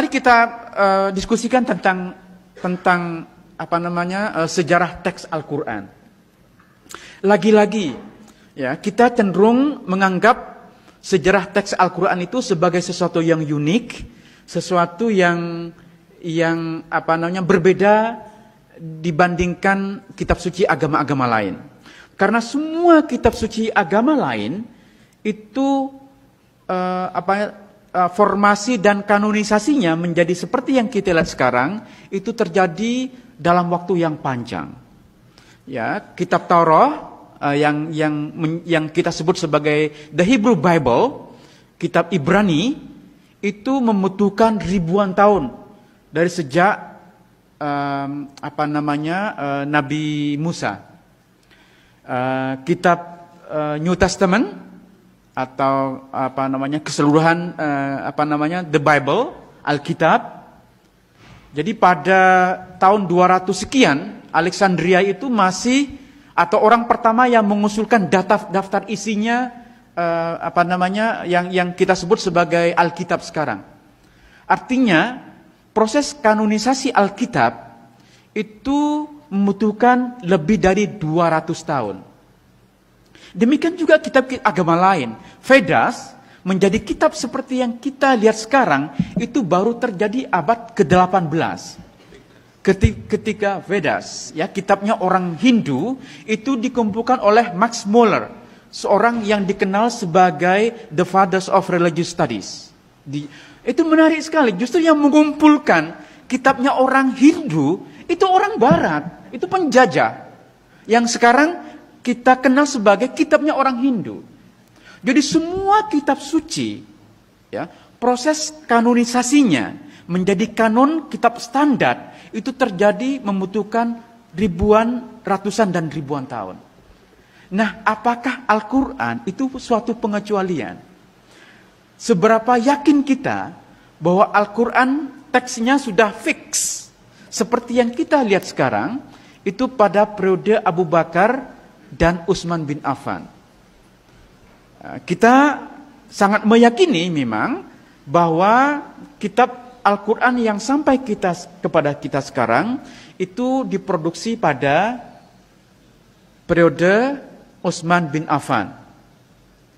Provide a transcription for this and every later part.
mari kita uh, diskusikan tentang tentang apa namanya uh, sejarah teks Al-Qur'an. Lagi-lagi ya, kita cenderung menganggap sejarah teks Al-Qur'an itu sebagai sesuatu yang unik, sesuatu yang yang apa namanya berbeda dibandingkan kitab suci agama-agama lain. Karena semua kitab suci agama lain itu uh, apa Eh, formasi dan kanonisasinya menjadi seperti yang kita lihat sekarang itu terjadi dalam waktu yang panjang. Ya, kitab Taurat eh, yang yang yang kita sebut sebagai the Hebrew Bible, kitab Ibrani itu membutuhkan ribuan tahun dari sejak um, apa namanya uh, Nabi Musa. Uh, kitab uh, New Testament atau apa namanya keseluruhan uh, apa namanya the Bible Alkitab. Jadi pada tahun 200 sekian Alexandria itu masih atau orang pertama yang mengusulkan data daftar isinya uh, apa namanya yang yang kita sebut sebagai Alkitab sekarang. Artinya proses kanonisasi Alkitab itu membutuhkan lebih dari 200 tahun. Demikian juga kitab agama lain. Vedas menjadi kitab seperti yang kita lihat sekarang itu baru terjadi abad ke-18. Ketika Vedas, ya kitabnya orang Hindu itu dikumpulkan oleh Max Muller, seorang yang dikenal sebagai the fathers of religious studies. Di, itu menarik sekali. Justru yang mengumpulkan kitabnya orang Hindu itu orang Barat, itu penjajah. Yang sekarang kita kenal sebagai kitabnya orang Hindu. Jadi semua kitab suci, ya, proses kanonisasinya menjadi kanon kitab standar itu terjadi membutuhkan ribuan, ratusan dan ribuan tahun. Nah, apakah Al-Quran itu suatu pengecualian? Seberapa yakin kita bahwa Al-Quran teksnya sudah fix? Seperti yang kita lihat sekarang, itu pada periode Abu Bakar dan Utsman bin Affan. Eh, kita sangat meyakini memang bahwa kitab Al-Quran yang sampai kita kepada kita sekarang itu diproduksi pada periode Utsman bin Affan.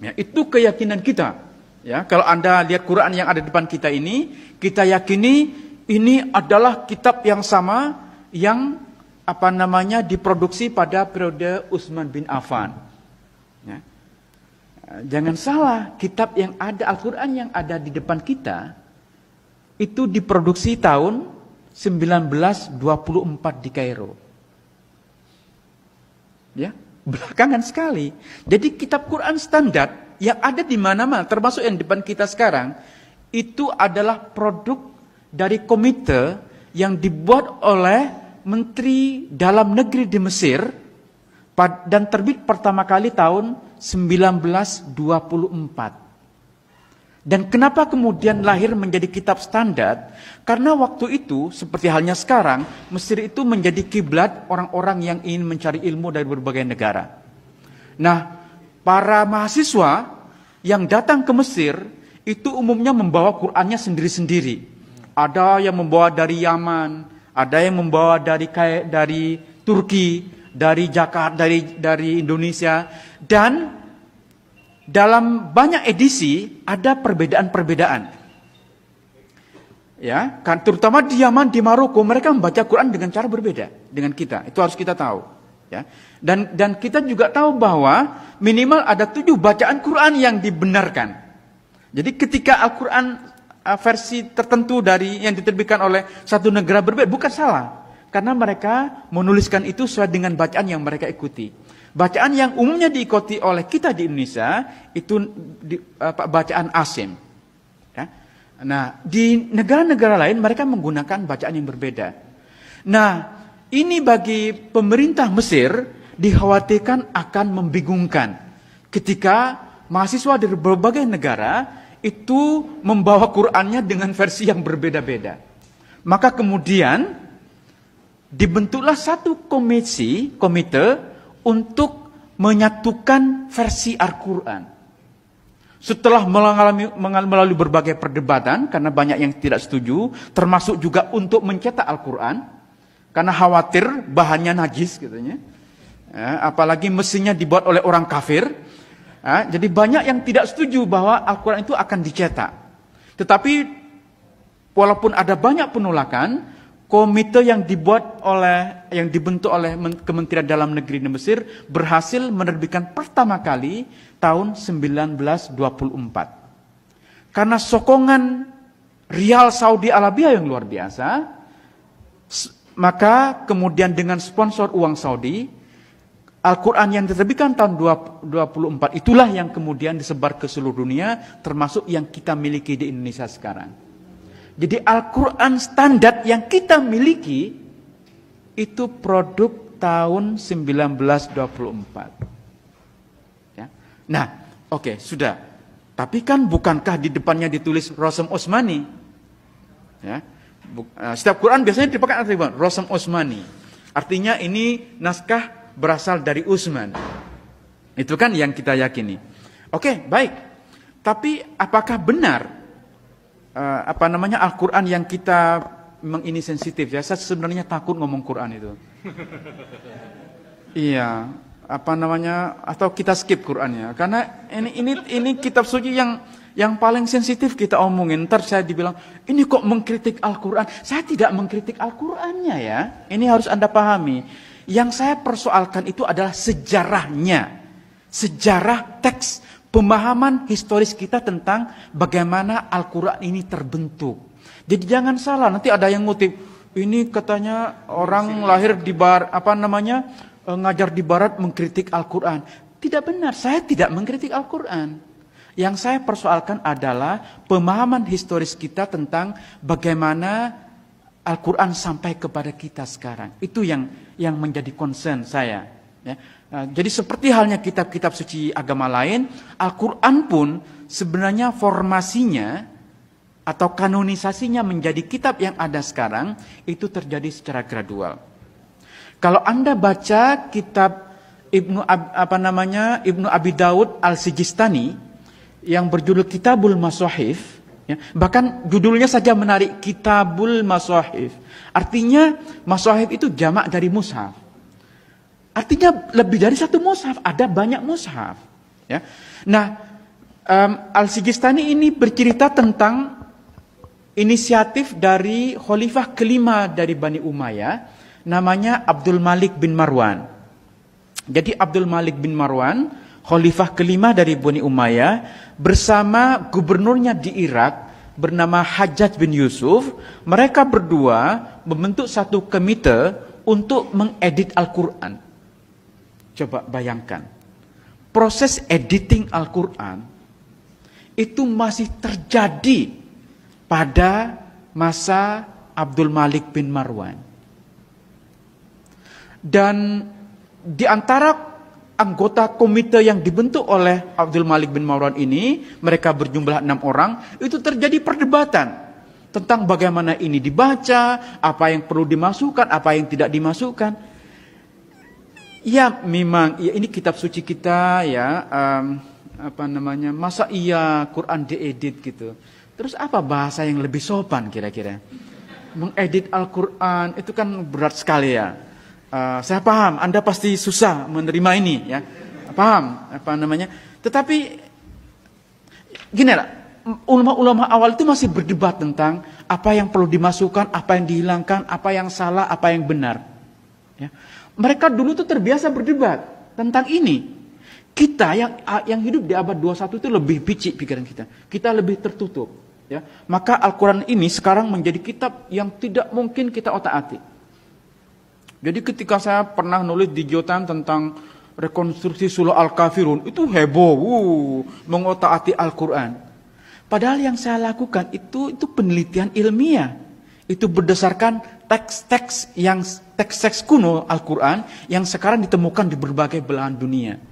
Ya, itu keyakinan kita. Ya, kalau Anda lihat Quran yang ada di depan kita ini, kita yakini ini adalah kitab yang sama yang apa namanya diproduksi pada periode Utsman bin Affan. Ya. Jangan salah, kitab yang ada Al-Qur'an yang ada di depan kita itu diproduksi tahun 1924 di Kairo. Ya, belakangan sekali. Jadi kitab Quran standar yang ada di mana-mana termasuk yang depan kita sekarang itu adalah produk dari komite yang dibuat oleh Menteri Dalam Negeri di Mesir dan terbit pertama kali tahun 1924. Dan kenapa kemudian lahir menjadi kitab standar? Karena waktu itu, seperti halnya sekarang, Mesir itu menjadi kiblat orang-orang yang ingin mencari ilmu dari berbagai negara. Nah, para mahasiswa yang datang ke Mesir itu umumnya membawa Qur'annya sendiri-sendiri. Ada yang membawa dari Yaman, ada yang membawa dari dari Turki, dari Jakarta, dari dari Indonesia dan dalam banyak edisi ada perbedaan-perbedaan. Ya, kan terutama di Yaman, di Maroko mereka membaca Quran dengan cara berbeda dengan kita. Itu harus kita tahu, ya. Dan dan kita juga tahu bahwa minimal ada tujuh bacaan Quran yang dibenarkan. Jadi ketika Al-Quran Eh, versi tertentu dari yang diterbitkan oleh satu negara berbeda bukan salah karena mereka menuliskan itu sesuai dengan bacaan yang mereka ikuti. Bacaan yang umumnya diikuti oleh kita di Indonesia itu di, apa, eh, bacaan asim. Ya. Nah, di negara-negara lain mereka menggunakan bacaan yang berbeda. Nah, ini bagi pemerintah Mesir dikhawatirkan akan membingungkan ketika mahasiswa dari berbagai negara itu membawa Qur'annya dengan versi yang berbeda-beda. Maka kemudian dibentuklah satu komisi, komite untuk menyatukan versi Al-Qur'an. Setelah mengalami, melalui berbagai perdebatan karena banyak yang tidak setuju, termasuk juga untuk mencetak Al-Qur'an karena khawatir bahannya najis katanya. Ya, apalagi mesinnya dibuat oleh orang kafir, jadi banyak yang tidak setuju bahwa Al-Quran itu akan dicetak. Tetapi walaupun ada banyak penolakan, komite yang dibuat oleh yang dibentuk oleh Kementerian Dalam Negeri di Mesir berhasil menerbitkan pertama kali tahun 1924. Karena sokongan rial Saudi Arabia yang luar biasa, maka kemudian dengan sponsor uang Saudi, Al-Quran yang diterbitkan tahun 24 itulah yang kemudian disebar ke seluruh dunia termasuk yang kita miliki di Indonesia sekarang. Jadi Al-Quran standar yang kita miliki itu produk tahun 1924. Ya. Nah, oke okay, sudah. Tapi kan bukankah di depannya ditulis Rosem Osmani? Ya. Eh, setiap Quran biasanya dipakai Rosem Osmani. Artinya ini naskah berasal dari Usman Itu kan yang kita yakini. Oke, baik. Tapi apakah benar uh, apa namanya Al-Qur'an yang kita memang ini sensitif ya. Saya sebenarnya takut ngomong Quran itu. iya, apa namanya atau kita skip Qurannya karena ini ini ini kitab suci yang yang paling sensitif kita omongin. Ntar saya dibilang, ini kok mengkritik Al-Quran. Saya tidak mengkritik Al-Qurannya ya. Ini harus Anda pahami. Yang saya persoalkan itu adalah sejarahnya. Sejarah teks pemahaman historis kita tentang bagaimana Al-Quran ini terbentuk. Jadi jangan salah, nanti ada yang ngutip, ini katanya orang lahir di bar, apa namanya, eh, ngajar di barat mengkritik Al-Quran. Tidak benar, saya tidak mengkritik Al-Quran. Yang saya persoalkan adalah pemahaman historis kita tentang bagaimana Al-Quran sampai kepada kita sekarang. Itu yang yang menjadi concern saya. Ya. Eh, jadi seperti halnya kitab-kitab suci agama lain, Al-Quran pun sebenarnya formasinya atau kanonisasinya menjadi kitab yang ada sekarang itu terjadi secara gradual. Kalau anda baca kitab Ibnu apa namanya Ibnu Abi Daud Al Sijistani yang berjudul Kitabul Masohif. Ya, bahkan judulnya saja menarik Kitabul Maswahif, Artinya Maswahif itu jamak dari mushaf. Artinya lebih dari satu mushaf, ada banyak mushaf. Ya. Nah, um, Al-Sigistani ini bercerita tentang inisiatif dari khalifah kelima dari Bani Umayyah namanya Abdul Malik bin Marwan. Jadi Abdul Malik bin Marwan khalifah kelima dari Bani Umayyah bersama gubernurnya di Irak bernama Hajjaj bin Yusuf, mereka berdua membentuk satu komite untuk mengedit Al-Qur'an. Coba bayangkan. Proses editing Al-Qur'an itu masih terjadi pada masa Abdul Malik bin Marwan. Dan di antara anggota komite yang dibentuk oleh Abdul Malik bin Marwan ini, mereka berjumlah enam orang, itu terjadi perdebatan tentang bagaimana ini dibaca, apa yang perlu dimasukkan, apa yang tidak dimasukkan. Ya memang, ya ini kitab suci kita ya, um, apa namanya, masa iya Quran diedit gitu. Terus apa bahasa yang lebih sopan kira-kira? Mengedit Al-Quran itu kan berat sekali ya Eh, saya paham Anda pasti susah menerima ini ya. Paham apa namanya? Tetapi gini lah, ulama-ulama awal itu masih berdebat tentang apa yang perlu dimasukkan, apa yang dihilangkan, apa yang salah, apa yang benar. Ya. Mereka dulu tuh terbiasa berdebat tentang ini. Kita yang yang hidup di abad 21 itu lebih picik pikiran kita. Kita lebih tertutup. Ya. Maka Al-Quran ini sekarang menjadi kitab yang tidak mungkin kita otak-atik. Jadi ketika saya pernah nulis di Jotan tentang rekonstruksi Suluh Al-Kafirun, itu heboh, wuh, mengotak-atik Al-Quran. Padahal yang saya lakukan itu itu penelitian ilmiah. Itu berdasarkan teks-teks yang teks-teks kuno Al-Quran yang sekarang ditemukan di berbagai belahan dunia.